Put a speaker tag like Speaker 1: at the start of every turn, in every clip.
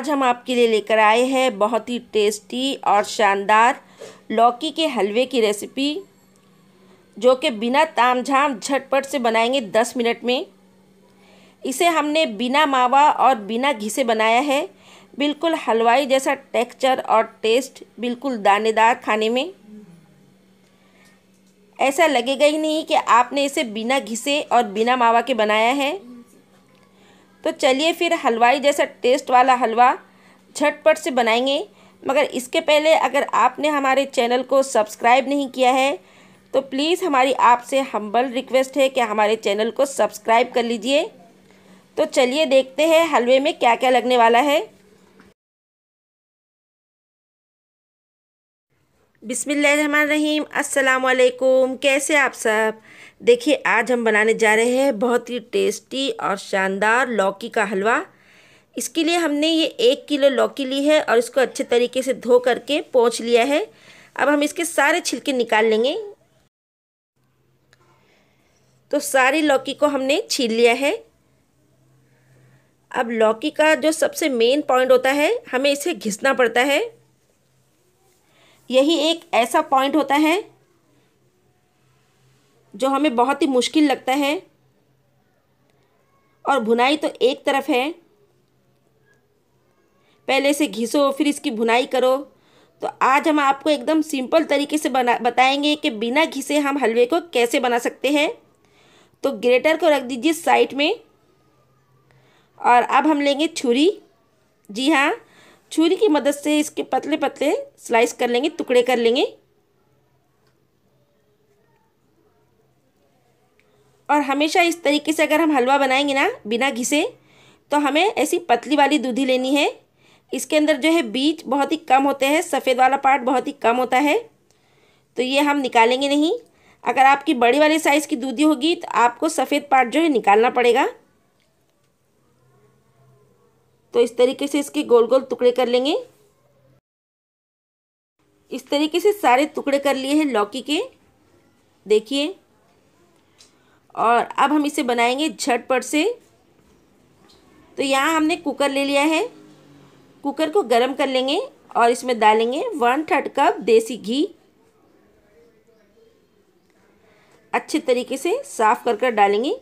Speaker 1: आज हम आपके लिए लेकर आए हैं बहुत ही टेस्टी और शानदार लौकी के हलवे की रेसिपी जो कि बिना ताम झाम झटपट से बनाएंगे दस मिनट में इसे हमने बिना मावा और बिना घी से बनाया है बिल्कुल हलवाई जैसा टेक्सचर और टेस्ट बिल्कुल दानेदार खाने में ऐसा लगेगा ही नहीं कि आपने इसे बिना घिसे और बिना मावा के बनाया है तो चलिए फिर हलवाई जैसा टेस्ट वाला हलवा झटपट से बनाएंगे मगर इसके पहले अगर आपने हमारे चैनल को सब्सक्राइब नहीं किया है तो प्लीज़ हमारी आपसे हम्बल रिक्वेस्ट है कि हमारे चैनल को सब्सक्राइब कर लीजिए तो चलिए देखते हैं हलवे में क्या क्या लगने वाला है बिसमीम अस्सलाम वालेकुम कैसे आप सब देखिए आज हम बनाने जा रहे हैं बहुत ही टेस्टी और शानदार लौकी का हलवा इसके लिए हमने ये एक किलो लौकी ली है और इसको अच्छे तरीके से धो करके पोंछ लिया है अब हम इसके सारे छिलके निकाल लेंगे तो सारी लौकी को हमने छील लिया है अब लौकी का जो सबसे मेन पॉइंट होता है हमें इसे घिसना पड़ता है यही एक ऐसा पॉइंट होता है जो हमें बहुत ही मुश्किल लगता है और भुनाई तो एक तरफ है पहले से घिसो फिर इसकी भुनाई करो तो आज हम आपको एकदम सिंपल तरीके से बना बताएंगे कि बिना घिसे हम हलवे को कैसे बना सकते हैं तो ग्रेटर को रख दीजिए साइड में और अब हम लेंगे छुरी जी हाँ छुरी की मदद से इसके पतले पतले स्लाइस कर लेंगे टुकड़े कर लेंगे और हमेशा इस तरीके से अगर हम हलवा बनाएंगे ना बिना घिसे तो हमें ऐसी पतली वाली दूधी लेनी है इसके अंदर जो है बीज बहुत ही कम होते हैं सफ़ेद वाला पार्ट बहुत ही कम होता है तो ये हम निकालेंगे नहीं अगर आपकी बड़ी वाली साइज़ की दूधी होगी तो आपको सफ़ेद पार्ट जो है निकालना पड़ेगा तो इस तरीके से इसके गोल गोल टुकड़े कर लेंगे इस तरीके से सारे टुकड़े कर लिए हैं लौकी के देखिए और अब हम इसे बनाएंगे झटपट से तो यहाँ हमने कुकर ले लिया है कुकर को गर्म कर लेंगे और इसमें डालेंगे वन थर्ड कप देसी घी अच्छे तरीके से साफ़ कर कर डालेंगे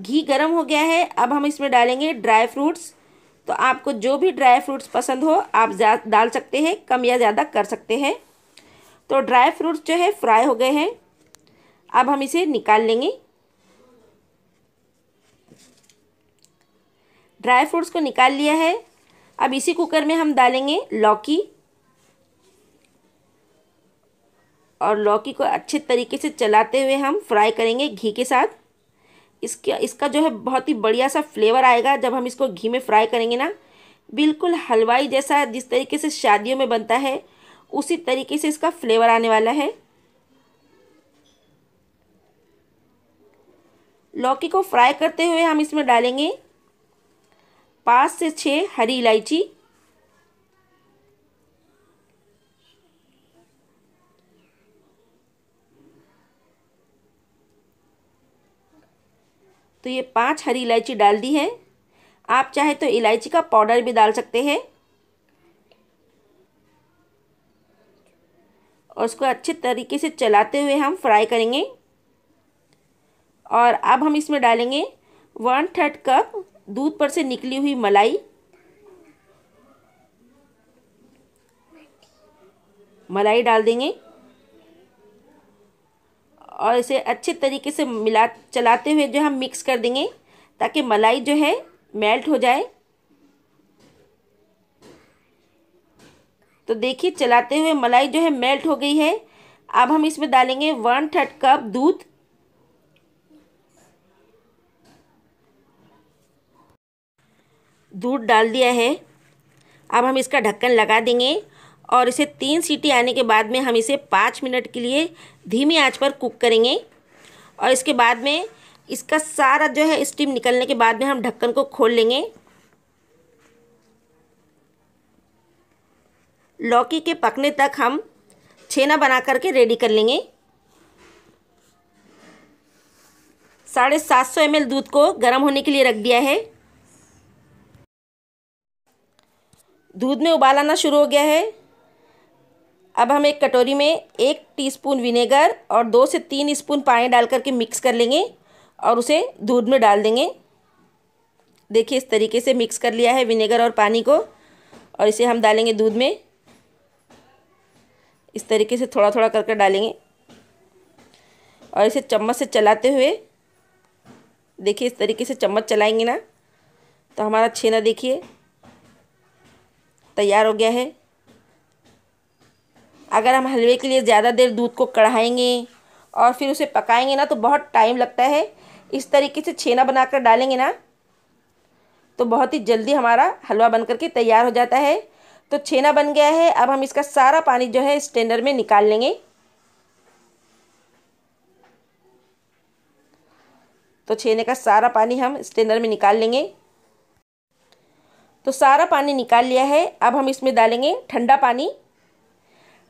Speaker 1: घी गर्म हो गया है अब हम इसमें डालेंगे ड्राई फ्रूट्स तो आपको जो भी ड्राई फ्रूट्स पसंद हो आप डाल सकते हैं कम या ज़्यादा कर सकते हैं तो ड्राई फ्रूट्स जो है फ्राई हो गए हैं अब हम इसे निकाल लेंगे ड्राई फ्रूट्स को निकाल लिया है अब इसी कुकर में हम डालेंगे लौकी और लौकी को अच्छे तरीके से चलाते हुए हम फ्राई करेंगे घी के साथ इसका इसका जो है बहुत ही बढ़िया सा फ्लेवर आएगा जब हम इसको घी में फ्राई करेंगे ना बिल्कुल हलवाई जैसा जिस तरीके से शादियों में बनता है उसी तरीके से इसका फ्लेवर आने वाला है लौकी को फ्राई करते हुए हम इसमें डालेंगे पाँच से छः हरी इलायची तो ये पांच हरी इलायची डाल दी है आप चाहे तो इलायची का पाउडर भी डाल सकते हैं और उसको अच्छे तरीके से चलाते हुए हम फ्राई करेंगे और अब हम इसमें डालेंगे वन थर्ड कप दूध पर से निकली हुई मलाई मलाई डाल देंगे और इसे अच्छे तरीके से मिला चलाते हुए जो हम मिक्स कर देंगे ताकि मलाई जो है मेल्ट हो जाए तो देखिए चलाते हुए मलाई जो है मेल्ट हो गई है अब हम इसमें डालेंगे वन थर्ड कप दूध दूध डाल दिया है अब हम इसका ढक्कन लगा देंगे और इसे तीन सीटी आने के बाद में हम इसे पाँच मिनट के लिए धीमी आंच पर कुक करेंगे और इसके बाद में इसका सारा जो है स्टीम निकलने के बाद में हम ढक्कन को खोल लेंगे लौकी के पकने तक हम छेना बना करके रेडी कर लेंगे साढ़े सात सौ एम दूध को गर्म होने के लिए रख दिया है दूध में उबाल आना शुरू हो गया है अब हम एक कटोरी में एक टीस्पून विनेगर और दो से तीन स्पून पानी डाल करके मिक्स कर लेंगे और उसे दूध में डाल देंगे देखिए इस तरीके से मिक्स कर लिया है विनेगर और पानी को और इसे हम डालेंगे दूध में इस तरीके से थोड़ा थोड़ा करके डालेंगे और इसे चम्मच से चलाते हुए देखिए इस तरीके से चम्मच चलाएंगे ना तो हमारा छेना देखिए तैयार हो गया है अगर हम हलवे के लिए ज़्यादा देर दूध को कढ़ाएंगे और फिर उसे पकाएंगे ना तो बहुत टाइम लगता है इस तरीके से छेना बनाकर डालेंगे ना तो बहुत ही जल्दी हमारा हलवा बन करके तैयार हो जाता है तो छेना बन गया है अब हम इसका सारा पानी जो है स्टेनर में निकाल लेंगे तो छेने का सारा पानी हम स्टेनर में निकाल लेंगे तो सारा पानी निकाल लिया है अब हम इसमें डालेंगे ठंडा पानी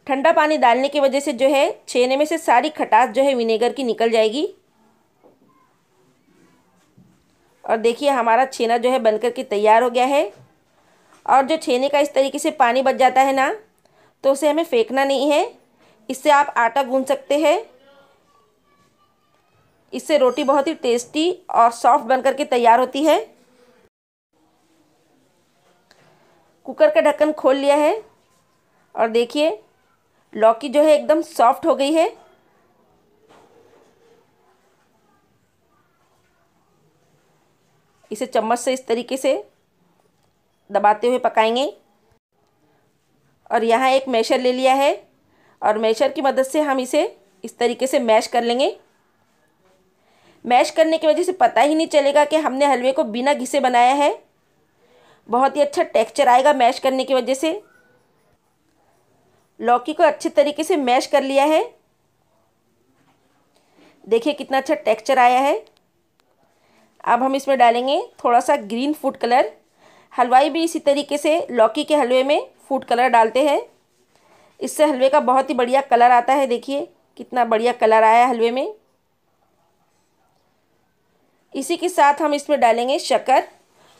Speaker 1: ठंडा पानी डालने की वजह से जो है छेने में से सारी खटास जो है विनेगर की निकल जाएगी और देखिए हमारा छेना जो है बनकर के तैयार हो गया है और जो छेने का इस तरीके से पानी बच जाता है ना तो उसे हमें फेंकना नहीं है इससे आप आटा गूंद सकते हैं इससे रोटी बहुत ही टेस्टी और सॉफ्ट बन करके तैयार होती है कुकर का ढक्कन खोल लिया है और देखिए लौकी जो है एकदम सॉफ्ट हो गई है इसे चम्मच से इस तरीके से दबाते हुए पकाएंगे और यहाँ एक मैशर ले लिया है और मैशर की मदद से हम इसे इस तरीके से मैश कर लेंगे मैश करने की वजह से पता ही नहीं चलेगा कि हमने हलवे को बिना घिसे बनाया है बहुत ही अच्छा टेक्सचर आएगा मैश करने की वजह से लौकी को अच्छे तरीके से मैश कर लिया है देखिए कितना अच्छा टेक्सचर आया है अब हम इसमें डालेंगे थोड़ा सा ग्रीन फूड कलर हलवाई भी इसी तरीके से लौकी के हलवे में फूड कलर डालते हैं इससे हलवे का बहुत ही बढ़िया कलर आता है देखिए कितना बढ़िया कलर आया हलवे में इसी के साथ हम इसमें डालेंगे शक्कर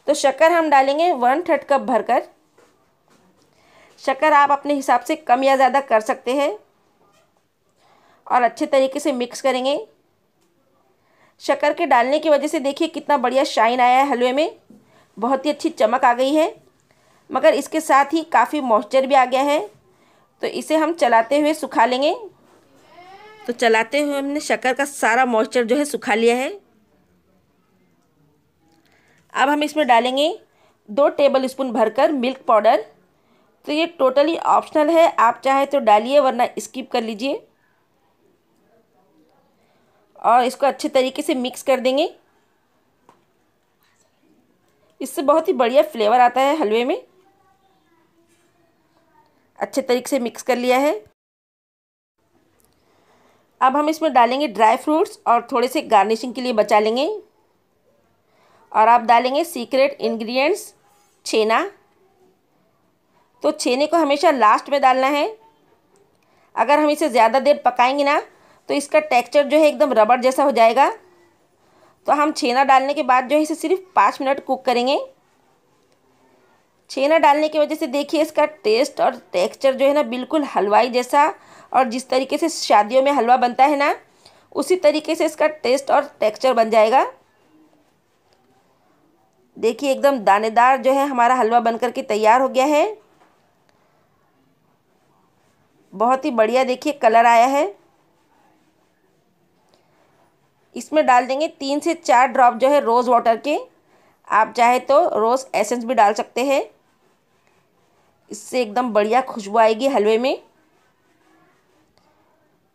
Speaker 1: तो शक्कर हम डालेंगे वन थर्ड कप भरकर शक्कर आप अपने हिसाब से कम या ज़्यादा कर सकते हैं और अच्छे तरीके से मिक्स करेंगे शक्कर के डालने की वजह से देखिए कितना बढ़िया शाइन आया है हलवे में बहुत ही अच्छी चमक आ गई है मगर इसके साथ ही काफ़ी मॉइस्चर भी आ गया है तो इसे हम चलाते हुए सुखा लेंगे तो चलाते हुए हमने शक्कर का सारा मॉइस्चर जो है सुखा लिया है अब हम इसमें डालेंगे दो टेबल स्पून भरकर मिल्क पाउडर तो ये टोटली ऑप्शनल है आप चाहे तो डालिए वरना स्किप कर लीजिए और इसको अच्छे तरीके से मिक्स कर देंगे इससे बहुत ही बढ़िया फ्लेवर आता है हलवे में अच्छे तरीके से मिक्स कर लिया है अब हम इसमें डालेंगे ड्राई फ्रूट्स और थोड़े से गार्निशिंग के लिए बचा लेंगे और आप डालेंगे सीक्रेट इंग्रेडिएंट्स छेना तो छेने को हमेशा लास्ट में डालना है अगर हम इसे ज़्यादा देर पकाएंगे ना तो इसका टेक्सचर जो है एकदम रबड़ जैसा हो जाएगा तो हम छेना डालने के बाद जो है इसे सिर्फ पाँच मिनट कुक करेंगे छेना डालने की वजह से देखिए इसका टेस्ट और टेक्सचर जो है ना बिल्कुल हलवाई जैसा और जिस तरीके से शादियों में हलवा बनता है ना उसी तरीके से इसका टेस्ट और टेक्सचर बन जाएगा देखिए एकदम दानेदार जो है हमारा हलवा बनकर के तैयार हो गया है बहुत ही बढ़िया देखिए कलर आया है इसमें डाल देंगे तीन से चार ड्रॉप जो है रोज़ वाटर के आप चाहे तो रोज़ एसेंस भी डाल सकते हैं इससे एकदम बढ़िया खुशबू आएगी हलवे में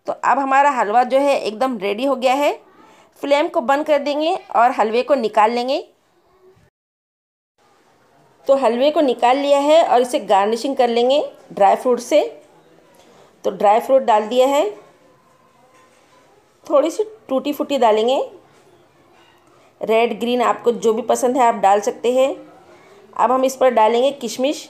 Speaker 1: तो अब हमारा हलवा जो है एकदम रेडी हो गया है फ्लेम को बंद कर देंगे और हलवे को निकाल लेंगे तो हलवे को निकाल लिया है और इसे गार्निशिंग कर लेंगे ड्राई फ्रूट से तो ड्राई फ्रूट डाल दिया है थोड़ी सी टूटी फूटी डालेंगे रेड ग्रीन आपको जो भी पसंद है आप डाल सकते हैं अब हम इस पर डालेंगे किशमिश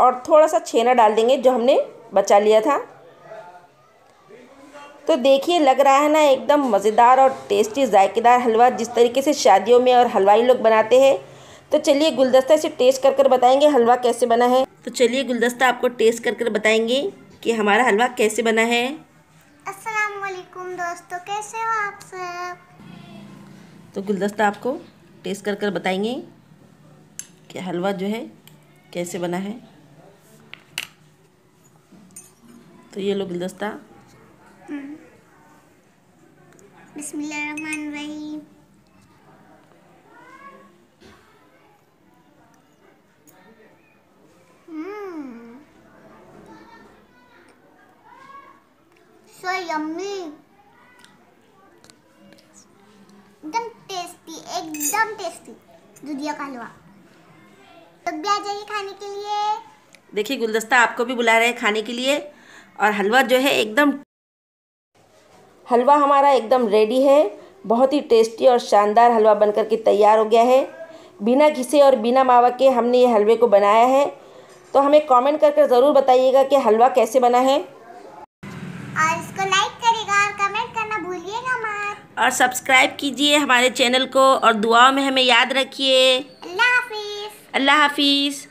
Speaker 1: और थोड़ा सा छेना डाल देंगे जो हमने बचा लिया था तो देखिए लग रहा है ना एकदम मज़ेदार और टेस्टी जायकेदार हलवा जिस तरीके से शादियों में और हलवाई लोग बनाते हैं तो चलिए गुलदस्ता से टेस्ट कर कर बताएंगे हलवा कैसे बना है तो चलिए गुलदस्ता आपको टेस्ट कर कर बताएंगे कि हमारा हलवा कैसे बना है अस्सलाम वालेकुम दोस्तों कैसे हो आप सब तो गुलदस्ता आपको टेस्ट कर कर बताएंगे कि हलवा जो है कैसे बना है तो ये लो गुलदस्ता हम्म। बिस्मिल्लाह रहमान रहीम so yummy एकदम tasty, एकदम tasty. दुधिया का हलवा तो भी आ जाइए खाने के लिए देखिए गुलदस्ता आपको भी बुला रहे हैं खाने के लिए और हलवा जो है एकदम हलवा हमारा एकदम रेडी है बहुत ही टेस्टी और शानदार हलवा बनकर के तैयार हो गया है बिना घिसे और बिना मावा के हमने ये हलवे को बनाया है तो हमें कमेंट कर ज़रूर बताइएगा कि हलवा कैसे बना है आज और सब्सक्राइब कीजिए हमारे चैनल को और दुआओं में हमें याद रखिए अल्लाह हाफिज़ अल्लाह हाफिज़